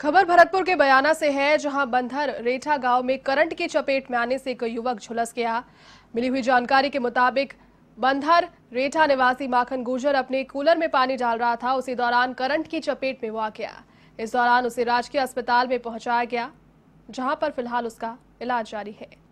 खबर भरतपुर के बयाना से है जहां बंधर रेठा गांव में करंट की चपेट में आने से एक युवक झुलस गया मिली हुई जानकारी के मुताबिक बंधर रेठा निवासी माखन गुर्जर अपने कूलर में पानी डाल रहा था उसी दौरान करंट की चपेट में वो आ गया इस दौरान उसे राजकीय अस्पताल में पहुंचाया गया जहां पर फिलहाल उसका इलाज जारी है